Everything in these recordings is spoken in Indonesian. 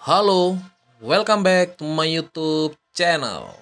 Halo, welcome back to my YouTube channel.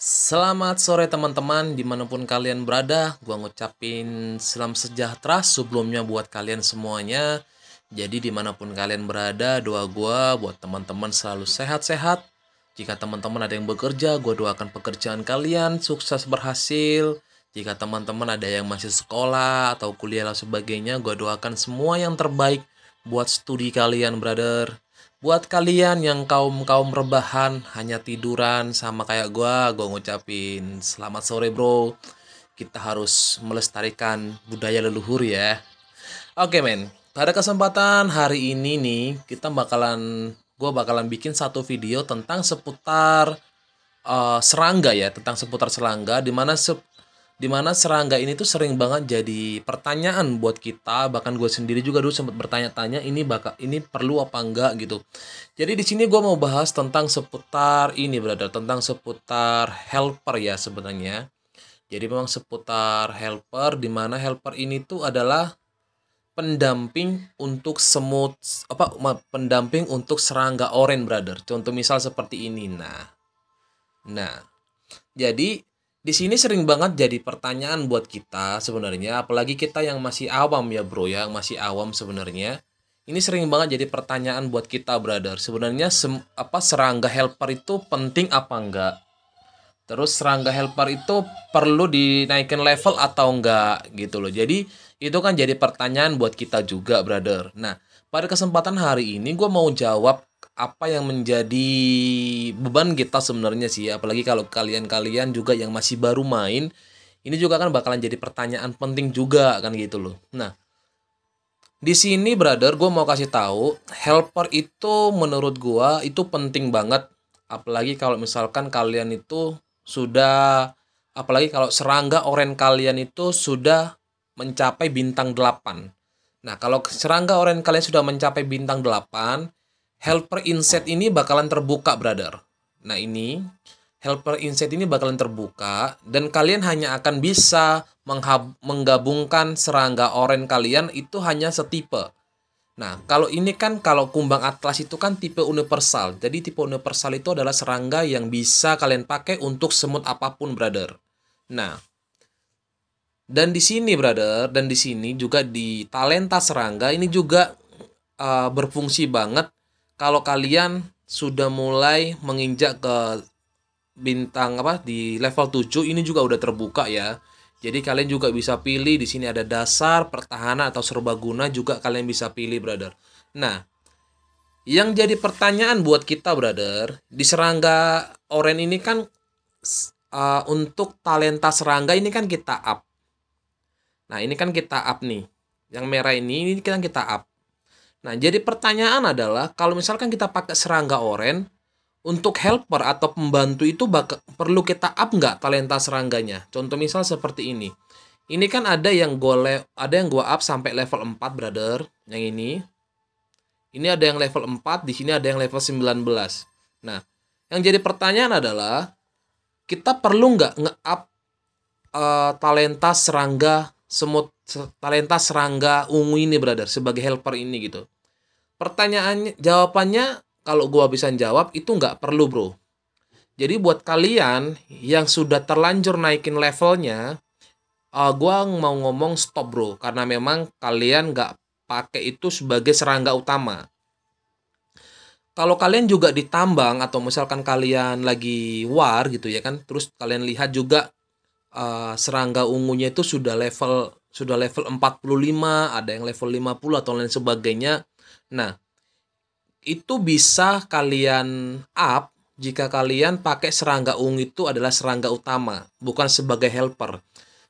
Selamat sore teman-teman dimanapun kalian berada. Gua ngucapin salam sejahtera sebelumnya buat kalian semuanya. Jadi dimanapun kalian berada, doa gua buat teman-teman selalu sehat-sehat. Jika teman-teman ada yang bekerja, gua doakan pekerjaan kalian sukses berhasil. Jika teman-teman ada yang masih sekolah atau kuliah dan sebagainya, gua doakan semua yang terbaik buat studi kalian, brother. Buat kalian yang kaum-kaum rebahan, hanya tiduran sama kayak gua, gua ngucapin selamat sore bro. Kita harus melestarikan budaya leluhur ya. Oke men, pada kesempatan hari ini nih, kita bakalan gua bakalan bikin satu video tentang seputar uh, serangga ya, tentang seputar serangga dimana se dimana serangga ini tuh sering banget jadi pertanyaan buat kita bahkan gue sendiri juga dulu sempat bertanya-tanya ini bakal ini perlu apa enggak gitu jadi di sini gue mau bahas tentang seputar ini brother tentang seputar helper ya sebenarnya jadi memang seputar helper dimana helper ini tuh adalah pendamping untuk semut apa pendamping untuk serangga orange brother contoh misal seperti ini nah nah jadi di sini sering banget jadi pertanyaan buat kita sebenarnya, apalagi kita yang masih awam ya bro, ya, yang masih awam sebenarnya. Ini sering banget jadi pertanyaan buat kita brother. Sebenarnya sem apa serangga helper itu penting apa enggak? Terus serangga helper itu perlu dinaikin level atau enggak gitu loh. Jadi itu kan jadi pertanyaan buat kita juga brother. Nah pada kesempatan hari ini gue mau jawab apa yang menjadi beban kita sebenarnya sih apalagi kalau kalian-kalian juga yang masih baru main ini juga kan bakalan jadi pertanyaan penting juga kan gitu loh nah di sini brother gue mau kasih tahu helper itu menurut gue itu penting banget apalagi kalau misalkan kalian itu sudah apalagi kalau serangga oren kalian itu sudah mencapai bintang 8 nah kalau serangga oren kalian sudah mencapai bintang 8 helper inset ini bakalan terbuka, brother. Nah, ini helper inset ini bakalan terbuka dan kalian hanya akan bisa menggabungkan serangga oranye kalian itu hanya setipe. Nah, kalau ini kan kalau kumbang atlas itu kan tipe universal. Jadi tipe universal itu adalah serangga yang bisa kalian pakai untuk semut apapun, brother. Nah, dan di sini, brother, dan di sini juga di talenta serangga ini juga uh, berfungsi banget kalau kalian sudah mulai menginjak ke bintang apa di level 7 ini juga udah terbuka ya. Jadi kalian juga bisa pilih di sini ada dasar, pertahanan atau serbaguna juga kalian bisa pilih, brother. Nah, yang jadi pertanyaan buat kita, brother, di serangga oren ini kan uh, untuk talenta serangga ini kan kita up. Nah, ini kan kita up nih. Yang merah ini ini kan kita up. Nah, jadi pertanyaan adalah kalau misalkan kita pakai serangga oren untuk helper atau pembantu itu bak perlu kita up nggak talenta serangganya? Contoh misal seperti ini. Ini kan ada yang gue ada yang gua up sampai level 4, brother. Yang ini. Ini ada yang level 4, di sini ada yang level 19. Nah, yang jadi pertanyaan adalah kita perlu nggak nge-up uh, talenta serangga semut talenta serangga ungu ini brother sebagai helper ini gitu pertanyaannya jawabannya kalau gua bisa jawab itu nggak perlu bro jadi buat kalian yang sudah terlanjur naikin levelnya uh, gua mau ngomong stop bro karena memang kalian nggak pakai itu sebagai serangga utama kalau kalian juga ditambang atau misalkan kalian lagi war gitu ya kan terus kalian lihat juga uh, serangga ungunya itu sudah level sudah level 45, ada yang level 50 atau lain sebagainya. Nah, itu bisa kalian up jika kalian pakai serangga ungu itu adalah serangga utama, bukan sebagai helper.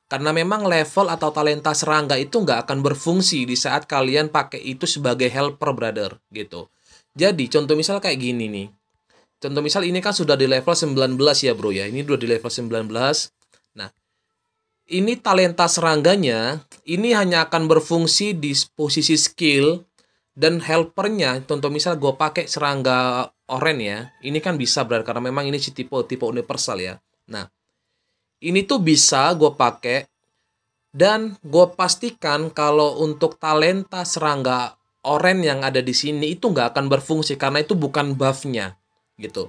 Karena memang level atau talenta serangga itu nggak akan berfungsi di saat kalian pakai itu sebagai helper, brother, gitu. Jadi, contoh misal kayak gini nih. Contoh misal ini kan sudah di level 19 ya, bro ya. Ini udah di level 19 ini talenta serangganya ini hanya akan berfungsi di posisi skill dan helpernya contoh misal gue pakai serangga oranye, ya ini kan bisa berarti karena memang ini tipe tipe universal ya nah ini tuh bisa gue pakai dan gue pastikan kalau untuk talenta serangga oranye yang ada di sini itu nggak akan berfungsi karena itu bukan buffnya gitu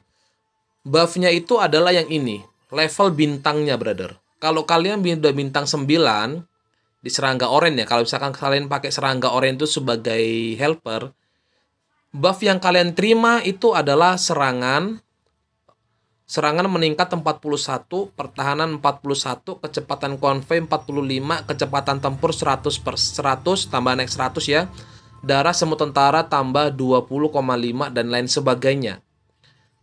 buffnya itu adalah yang ini level bintangnya brother kalau kalian udah bintang 9 di serangga oranye ya, kalau misalkan kalian pakai serangga oranye itu sebagai helper, buff yang kalian terima itu adalah serangan serangan meningkat 41, pertahanan 41, kecepatan konvoy 45, kecepatan tempur 100 per 100 tambah naik 100 ya. Darah semut tentara tambah 20,5 dan lain sebagainya.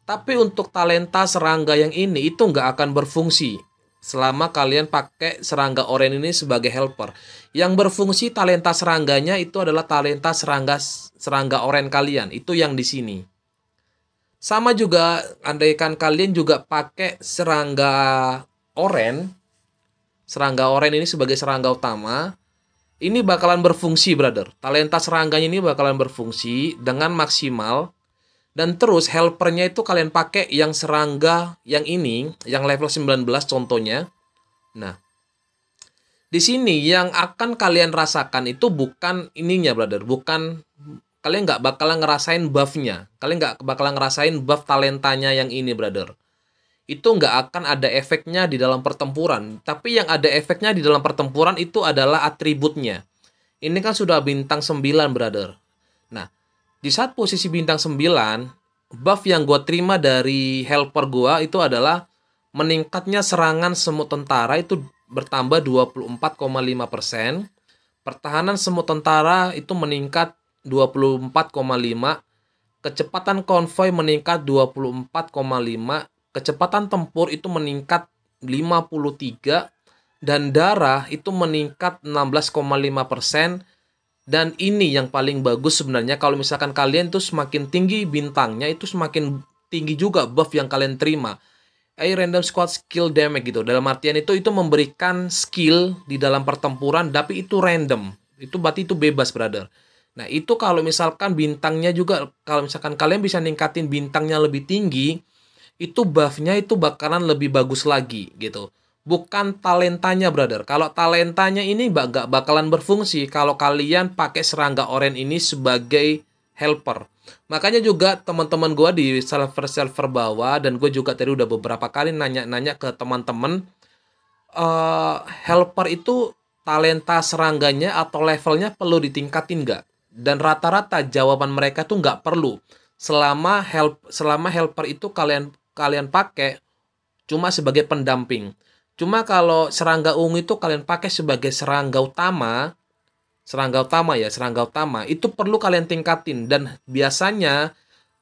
Tapi untuk talenta serangga yang ini itu nggak akan berfungsi selama kalian pakai serangga oranye ini sebagai helper. Yang berfungsi talenta serangganya itu adalah talenta serangga serangga oranye kalian. Itu yang di sini. Sama juga andaikan kalian juga pakai serangga oranye, serangga oranye ini sebagai serangga utama, ini bakalan berfungsi, brother. Talenta serangganya ini bakalan berfungsi dengan maksimal dan terus helpernya itu kalian pakai yang serangga yang ini, yang level 19 contohnya. Nah, di sini yang akan kalian rasakan itu bukan ininya, brother. Bukan kalian nggak bakalan ngerasain buffnya. Kalian nggak bakalan ngerasain buff talentanya yang ini, brother. Itu nggak akan ada efeknya di dalam pertempuran. Tapi yang ada efeknya di dalam pertempuran itu adalah atributnya. Ini kan sudah bintang 9, brother. Nah, di saat posisi bintang 9, buff yang gue terima dari helper gue itu adalah meningkatnya serangan semut tentara itu bertambah 24,5%. Pertahanan semut tentara itu meningkat 24,5%. Kecepatan konvoy meningkat 24,5%. Kecepatan tempur itu meningkat 53 dan darah itu meningkat 16,5 persen dan ini yang paling bagus sebenarnya kalau misalkan kalian tuh semakin tinggi bintangnya itu semakin tinggi juga buff yang kalian terima. eh random squad skill damage gitu. Dalam artian itu itu memberikan skill di dalam pertempuran tapi itu random. Itu berarti itu bebas, brother. Nah, itu kalau misalkan bintangnya juga kalau misalkan kalian bisa ningkatin bintangnya lebih tinggi, itu buffnya itu bakalan lebih bagus lagi gitu bukan talentanya, brother. Kalau talentanya ini gak bakalan berfungsi kalau kalian pakai serangga oren ini sebagai helper. Makanya juga teman-teman gue di server-server bawah dan gue juga tadi udah beberapa kali nanya-nanya ke teman-teman uh, helper itu talenta serangganya atau levelnya perlu ditingkatin nggak? Dan rata-rata jawaban mereka tuh nggak perlu. Selama help selama helper itu kalian kalian pakai cuma sebagai pendamping. Cuma kalau serangga ungu itu kalian pakai sebagai serangga utama, serangga utama ya, serangga utama, itu perlu kalian tingkatin dan biasanya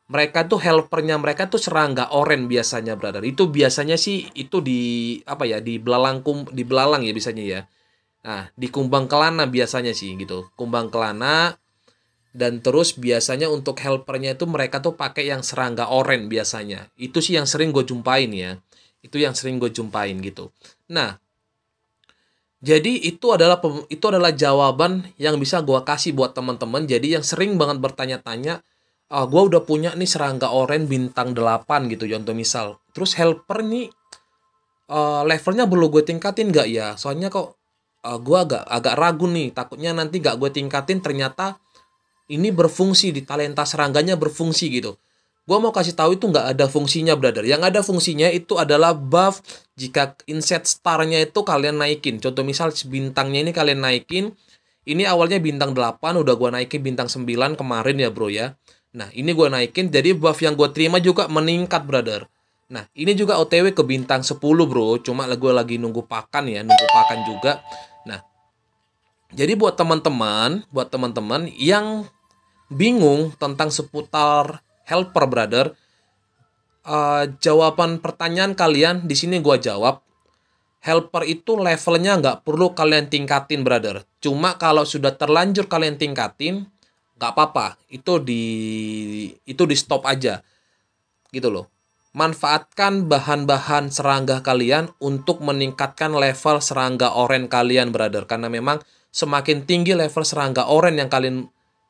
mereka tuh helpernya mereka tuh serangga oranye biasanya brother. Itu biasanya sih itu di apa ya, di belalang kum, di belalang ya biasanya ya. Nah, di kumbang kelana biasanya sih gitu. Kumbang kelana dan terus biasanya untuk helpernya itu mereka tuh pakai yang serangga oranye biasanya. Itu sih yang sering gue jumpain ya itu yang sering gue jumpain gitu nah jadi itu adalah itu adalah jawaban yang bisa gue kasih buat teman-teman jadi yang sering banget bertanya-tanya ah, gue udah punya nih serangga oranye bintang 8 gitu contoh misal terus helper nih uh, levelnya perlu gue tingkatin gak ya soalnya kok uh, eh, gue agak agak ragu nih takutnya nanti gak gue tingkatin ternyata ini berfungsi di talenta serangganya berfungsi gitu Gua mau kasih tahu itu nggak ada fungsinya, brother. Yang ada fungsinya itu adalah buff jika inset starnya itu kalian naikin. Contoh misal bintangnya ini kalian naikin. Ini awalnya bintang 8, udah gue naikin bintang 9 kemarin ya, bro ya. Nah, ini gue naikin jadi buff yang gue terima juga meningkat, brother. Nah, ini juga OTW ke bintang 10, bro. Cuma gue lagi nunggu pakan ya, nunggu pakan juga. Nah, jadi buat teman-teman, buat teman-teman yang bingung tentang seputar helper brother. Uh, jawaban pertanyaan kalian di sini gue jawab. Helper itu levelnya nggak perlu kalian tingkatin brother. Cuma kalau sudah terlanjur kalian tingkatin, nggak apa-apa. Itu di itu di stop aja, gitu loh. Manfaatkan bahan-bahan serangga kalian untuk meningkatkan level serangga oren kalian brother. Karena memang semakin tinggi level serangga oren yang kalian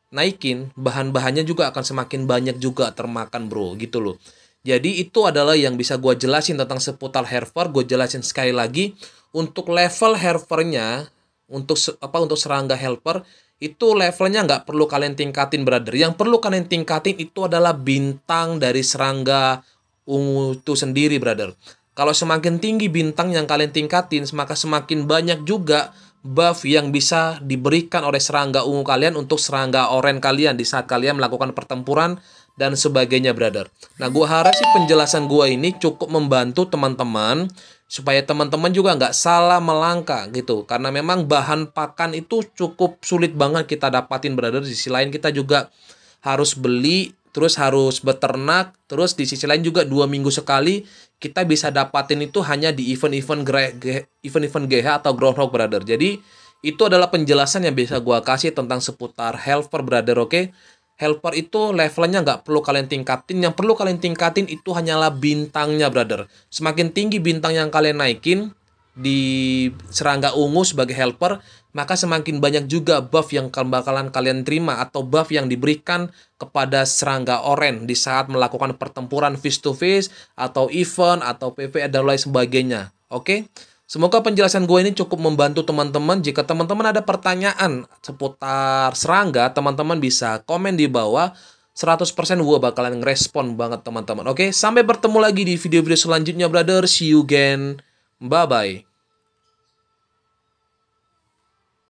naikin bahan-bahannya juga akan semakin banyak juga termakan bro gitu loh jadi itu adalah yang bisa gue jelasin tentang seputar herfer gue jelasin sekali lagi untuk level herfernya untuk apa untuk serangga helper itu levelnya nggak perlu kalian tingkatin brother yang perlu kalian tingkatin itu adalah bintang dari serangga ungu itu sendiri brother kalau semakin tinggi bintang yang kalian tingkatin maka semakin banyak juga buff yang bisa diberikan oleh serangga ungu kalian untuk serangga oranye kalian di saat kalian melakukan pertempuran dan sebagainya, brother. Nah, gue harap sih penjelasan gue ini cukup membantu teman-teman supaya teman-teman juga nggak salah melangkah gitu karena memang bahan pakan itu cukup sulit banget kita dapatin brother di sisi lain kita juga harus beli terus harus beternak, terus di sisi lain juga dua minggu sekali kita bisa dapatin itu hanya di event-event event-event GH atau Groundhog Brother. Jadi itu adalah penjelasan yang bisa gua kasih tentang seputar helper brother, oke? Okay? Helper itu levelnya nggak perlu kalian tingkatin, yang perlu kalian tingkatin itu hanyalah bintangnya brother. Semakin tinggi bintang yang kalian naikin, di serangga ungu sebagai helper, maka semakin banyak juga buff yang bakalan kalian terima atau buff yang diberikan kepada serangga oranye di saat melakukan pertempuran face to face atau event atau PvE dan lain sebagainya. Oke? Semoga penjelasan gue ini cukup membantu teman-teman. Jika teman-teman ada pertanyaan seputar serangga, teman-teman bisa komen di bawah. 100% gue bakalan ngerespon banget teman-teman. Oke, sampai bertemu lagi di video-video selanjutnya, brother. See you again. Bye-bye.